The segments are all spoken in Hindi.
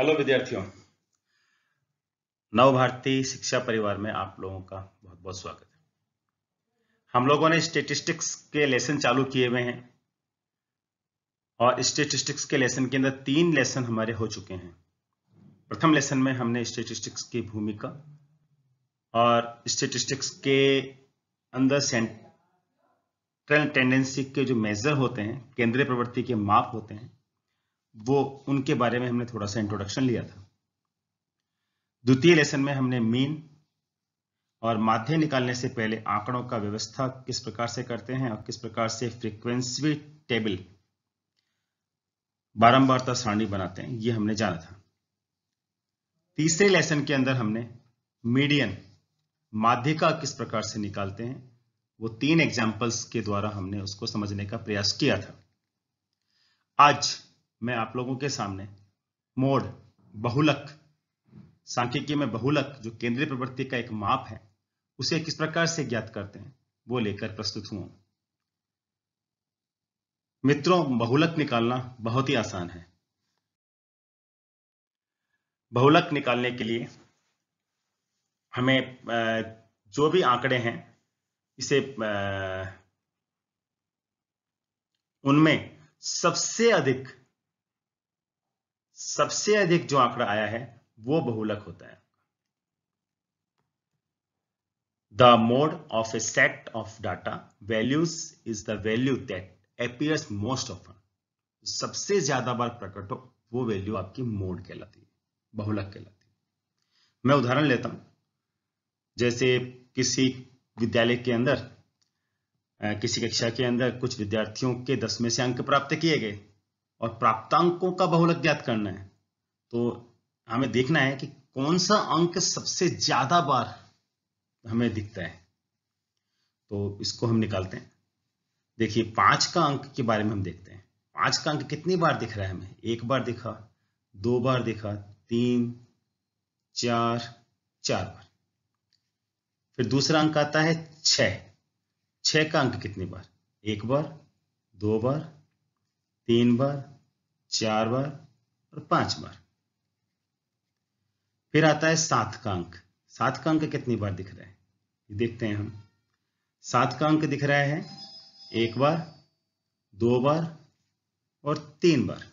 हेलो विद्यार्थियों नव भारतीय शिक्षा परिवार में आप लोगों का बहुत बहुत स्वागत है हम लोगों ने स्टेटिस्टिक्स के लेसन चालू किए हुए हैं और स्टेटिस्टिक्स के लेसन के अंदर तीन लेसन हमारे हो चुके हैं प्रथम लेसन में हमने स्टेटिस्टिक्स की भूमिका और स्टेटिस्टिक्स के अंदर सेंट्रल टेंडेंसी के जो मेजर होते हैं केंद्रीय प्रवृत्ति के माप होते हैं वो उनके बारे में हमने थोड़ा सा इंट्रोडक्शन लिया था द्वितीय लेसन में हमने मीन और माध्य निकालने से पहले आंकड़ों का व्यवस्था किस प्रकार से करते हैं और किस प्रकार से फ्रीक्वेंसी टेबल बारंबारता सारणी बनाते हैं ये हमने जाना था तीसरे लेसन के अंदर हमने मीडियन माध्यिका किस प्रकार से निकालते हैं वो तीन एग्जाम्पल्स के द्वारा हमने उसको समझने का प्रयास किया था आज मैं आप लोगों के सामने मोड बहुलक सांख्यिकी में बहुलक जो केंद्रीय प्रवृत्ति का एक माप है उसे किस प्रकार से ज्ञात करते हैं वो लेकर प्रस्तुत हुआ मित्रों बहुलक निकालना बहुत ही आसान है बहुलक निकालने के लिए हमें जो भी आंकड़े हैं इसे उनमें सबसे अधिक सबसे अधिक जो आंकड़ा आया है वो बहुलक होता है the mode of a set of data values is the value that appears most ऑफ सबसे ज्यादा बार प्रकट हो वो वैल्यू आपकी मोड कहलाती है बहुलक कहलाती है मैं उदाहरण लेता हूं जैसे किसी विद्यालय के अंदर किसी कक्षा के अंदर कुछ विद्यार्थियों के दसवें से अंक प्राप्त किए गए और प्राप्तांकों का बहुलक ज्ञात करना है तो हमें देखना है कि कौन सा अंक सबसे ज्यादा बार हमें दिखता है तो इसको हम निकालते हैं देखिए पांच का अंक के बारे में हम देखते हैं पांच का अंक कितनी बार दिख रहा है हमें एक बार दिखा दो बार दिखा तीन चार चार बार फिर दूसरा अंक आता है छ छ का अंक कितनी बार एक बार दो बार तीन बार चार बार और पांच बार फिर आता है सात का अंक सात का अंक कितनी बार दिख रहा है देखते हैं हम सात का अंक दिख रहा है एक बार दो बार और तीन बार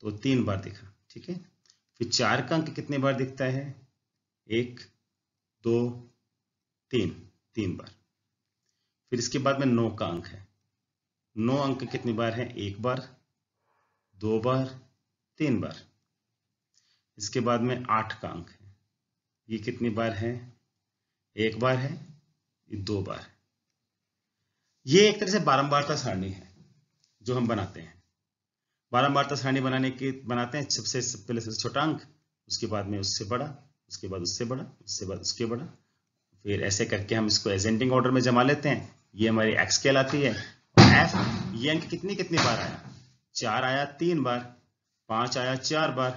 तो तीन बार दिखा ठीक है फिर चार का अंक कितनी बार दिखता है एक दो तीन तीन बार फिर इसके बाद में नौ का अंक है नौ अंक कितनी बार है एक बार दो बार तीन बार इसके बाद में आठ का अंक है ये कितनी बार है एक बार है ये दो बार है ये एक तरह से बारंबारता सारणी है जो हम बनाते हैं बारंबारता सारणी बनाने के बनाते हैं सबसे पहले सबसे छोटा अंक उसके बाद में उससे बड़ा उसके बाद उससे बड़ा उसके बाद उसके बड़ा फिर ऐसे करके हम इसको एजेंडिंग ऑर्डर में जमा लेते हैं ये हमारी एक्सकेल आती है एस ये अंक कितनी कितनी बार आया चार आया तीन बार पांच आया चार बार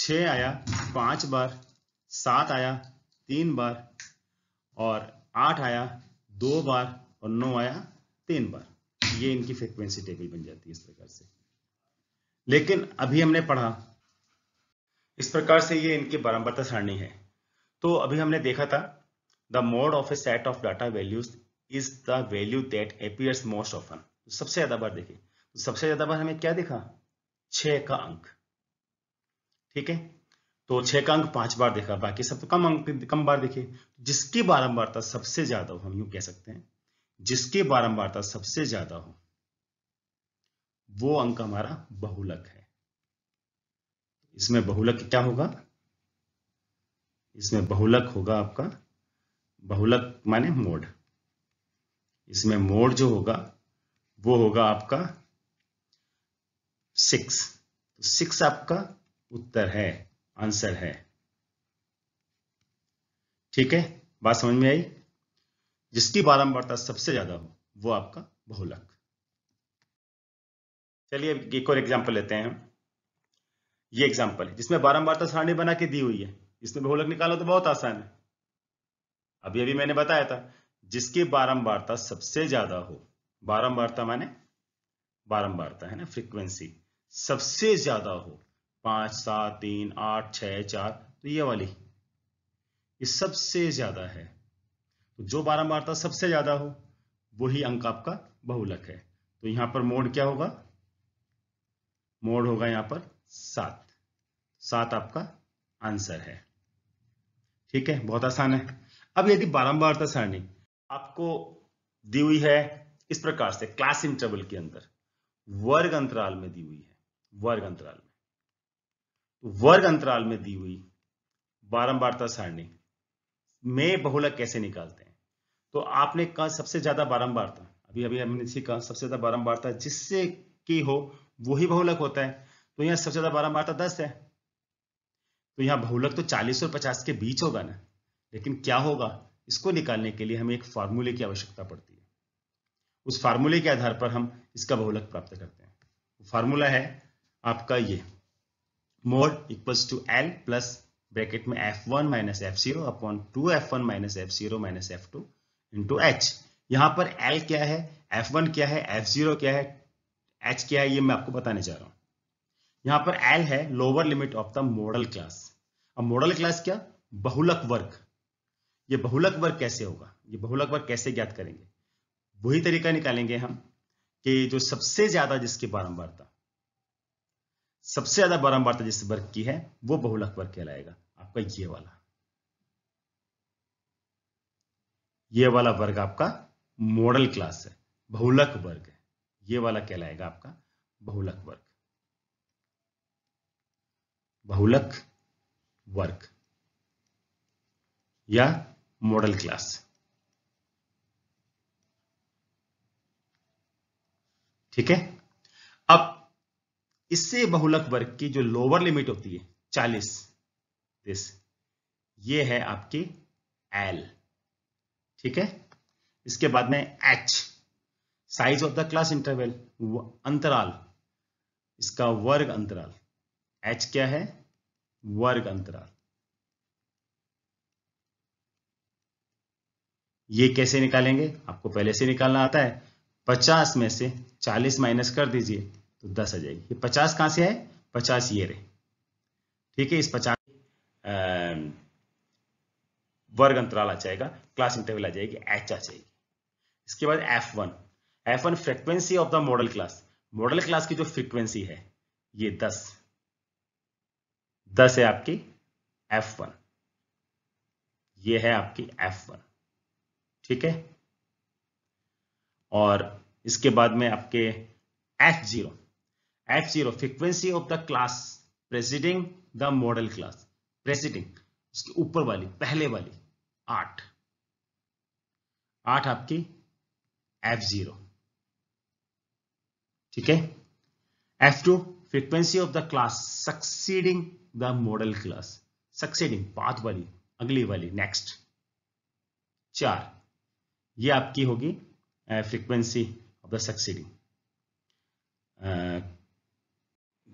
छ आया पांच बार सात आया तीन बार और आठ आया दो बार और नौ आया तीन बार ये इनकी फ्रिक्वेंसी टेबल बन जाती है इस प्रकार से लेकिन अभी हमने पढ़ा इस प्रकार से ये इनकी बारंबारता सारणी है तो अभी हमने देखा था the mode of a set of data values is the value that appears most often सबसे ज्यादा बार देखिए तो सबसे ज्यादा बार हमें क्या देखा छ का अंक ठीक है तो छह का अंक पांच बार देखा बाकी सब तो कम अंक कम बार देखे जिसकी बारंबारता सबसे ज्यादा हो हम यू कह सकते हैं जिसकी बारंबारता सबसे ज्यादा हो वो अंक हमारा बहुलक है इसमें बहुलक क्या होगा इसमें बहुलक होगा आपका बहुलक माने मोड इसमें मोड जो होगा वो होगा आपका सिक्स तो सिक्स आपका उत्तर है आंसर है ठीक है बात समझ में आई जिसकी बारंबारता सबसे ज्यादा हो वो आपका बहुलक चलिए एक और एग्जांपल लेते हैं हम ये एग्जांपल है जिसमें बारंबारता सारणी बना के दी हुई है इसमें बहुलक निकालो तो बहुत आसान है अभी अभी मैंने बताया था जिसकी बारंबारता सबसे ज़्यादा हो बारंबारता माने बारंबारता है ना फ्रीक्वेंसी सबसे ज़्यादा हो पांच सात तीन आठ छह चार तो ये वाली ये सबसे ज़्यादा है तो जो बारंबारता सबसे ज़्यादा हो वही अंक आपका बहुलक है तो यहां पर मोड क्या होगा मोड होगा यहां पर सात सात आपका आंसर है ठीक है बहुत आसान है अब यदि बारंबारता सारणी आपको दी हुई है इस प्रकार से क्लास इंटरवल के अंदर वर्ग अंतराल में दी हुई है वर्ग अंतराल में तो वर्ग अंतराल में दी हुई बारंबारता सारणी में बहुलक कैसे निकालते हैं तो आपने कहा सबसे ज्यादा बारंबारता अभी अभी हमने सीखा सबसे ज्यादा बारंबारता जिससे की हो वही बहुलक होता है तो यहां सबसे ज्यादा बारंबारता दस है तो यहां बहुलक तो चालीस और पचास के बीच होगा ना लेकिन क्या होगा इसको निकालने के लिए हमें एक फार्मूले की आवश्यकता पड़ती है उस फार्मूले के आधार पर हम इसका बहुलक प्राप्त करते हैं फार्मूला है आपका ये mode equals to L plus bracket में F one minus F zero upon two F one minus F zero minus F two into H यहां पर एल क्या है एफ वन क्या है एफ जीरो क्या है एच क्या है ये मैं आपको बताने जा रहा हूं यहां पर एल है lower limit of the modal class अब मॉडल क्लास क्या बहुलक वर्ग ये बहुलक वर्ग कैसे होगा ये बहुलक वर्ग कैसे ज्ञात करेंगे वही तरीका निकालेंगे हम कि जो सबसे ज्यादा जिसकी बारंबारता सबसे ज्यादा बारंबारता जिस वर्ग की है वो बहुलक वर्ग कहलाएगा आपका ये वाला ये वाला वर्ग आपका मॉडल क्लास है बहुलक वर्ग है ये वाला कहलाएगा आपका बहुलक वर्ग बहुलक वर्ग या model class ठीक है अब इससे बहुलक वर्ग की जो लोअर लिमिट होती है चालीस दिस ये है आपकी एल ठीक है इसके बाद में H size of the class interval अंतराल इसका वर्ग अंतराल एच क्या है वर्ग अंतराल ये कैसे निकालेंगे आपको पहले से निकालना आता है पचास में से चालीस माइनस कर दीजिए तो दस आ जाएगी ये पचास कहां से आए पचास ये रहे ठीक है इस पचास वर्ग अंतराल आ जाएगा क्लास इंटरवल आ जाएगी एच आ जाएगी इसके बाद F one F one frequency of the modal class modal class की जो फ्रिक्वेंसी है ये दस दस है आपकी एफ वन ये है आपकी एफ वन ठीक है और इसके बाद में आपके F zero F zero frequency of the class preceding the modal class preceding उसके ऊपर वाली पहले वाली आठ आठ आपकी एफ जीरो ठीक है F two frequency of the class succeeding the modal class succeeding पाथ वाली अगली वाली नेक्स्ट चार ये आपकी होगी फ्रीक्वेंसी ऑफ द सक्सीडिंग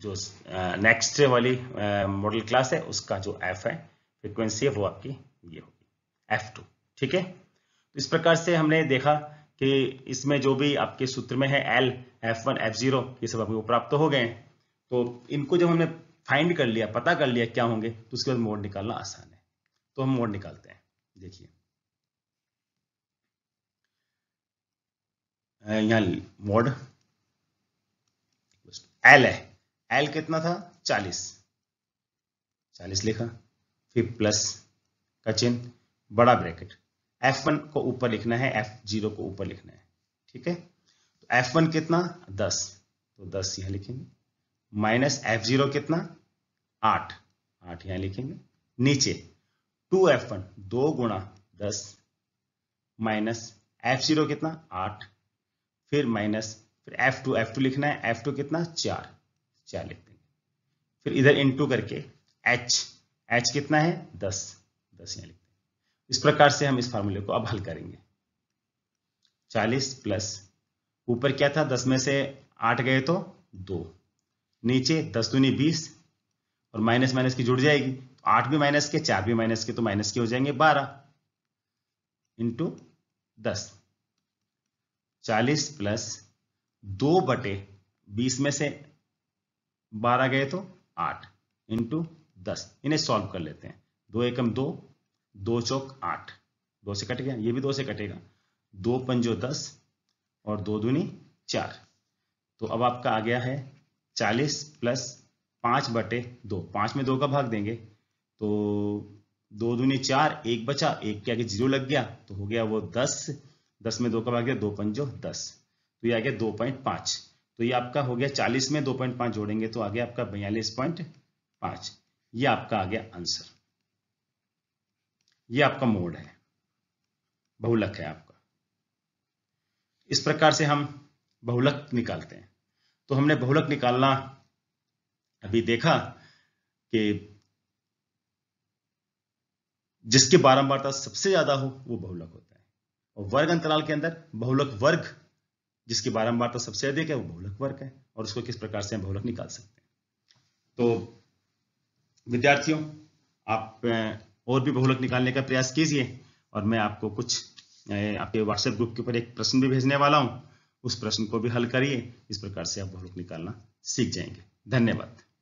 जो नेक्स्ट वाली मॉडल क्लास है उसका जो एफ है फ्रीक्वेंसी है वो आपकी ये होगी एफ टू ठीक है तो इस प्रकार से हमने देखा कि इसमें जो भी आपके सूत्र में है L F one F zero ये सब आपको प्राप्त हो गए तो इनको जब हमने फाइंड कर लिया पता कर लिया क्या होंगे तो उसके बाद मोड निकालना आसान है तो हम मोड निकालते हैं देखिए यहाँ मोड एल है एल कितना था चालीस चालीस लिखा फिर प्लस का चिन्ह बड़ा ब्रैकेट एफ वन को ऊपर लिखना है एफ जीरो को ऊपर लिखना है ठीक है तो एफ वन कितना दस तो दस यहां लिखेंगे माइनस एफ जीरो कितना आठ आठ यहां लिखेंगे नीचे टू एफ वन दो गुणा दस माइनस एफ जीरो कितना आठ फिर माइनस फिर एफ टू एफ टू लिखना है एफ टू कितना चार चार लिख देंगे फिर इधर टू करके एच एच कितना है दस दस यहाँ लिखते हैं इस प्रकार से हम इस फॉर्मूले को अब हल करेंगे चालीस प्लस ऊपर क्या था दस में से आठ गए तो दो नीचे दस दूनी बीस और माइनस माइनस की जुड़ जाएगी तो आठ भी माइनस के चार भी माइनस के तो माइनस के हो जाएंगे बारह इंटू दस चालीस प्लस दो बटे बीस में से बारह गए तो आठ इंटू दस इन्हें सॉल्व कर लेते हैं दो एकम दो दो चौक आठ दो से कट गया ये भी दो से कटेगा दो पंजो दस और दो दूनी चार तो अब आपका आ गया है चालीस प्लस पांच बटे दो पांच में दो का भाग देंगे तो दो दूनी चार एक बचा एक के आगे जीरो लग गया तो हो गया वो दस दस में दो कब आ गया दो पंजो दस तो ये आ गया दो पॉइंट पांच तो ये आपका हो गया चालीस में दो पॉइंट पांच जोड़ेंगे तो आ गया आपका बयालीस पॉइंट पांच ये आपका आ गया आंसर ये आपका मोड है बहुलक है आपका इस प्रकार से हम बहुलक निकालते हैं तो हमने बहुलक निकालना अभी देखा कि जिसकी बारंबारता सबसे ज्यादा हो वो बहुलक होता है वर्ग अंतराल के अंदर बहुलक वर्ग जिसकी बारंबारता तो सबसे अधिक है वो बहुलक वर्ग है और उसको किस प्रकार से हम बहुलक निकाल सकते हैं तो विद्यार्थियों आप और भी बहुलक निकालने का प्रयास कीजिए और मैं आपको कुछ आपके व्हाट्सएप ग्रुप के ऊपर एक प्रश्न भी भेजने वाला हूँ उस प्रश्न को भी हल करिए इस प्रकार से आप बहुलक निकालना सीख जाएंगे धन्यवाद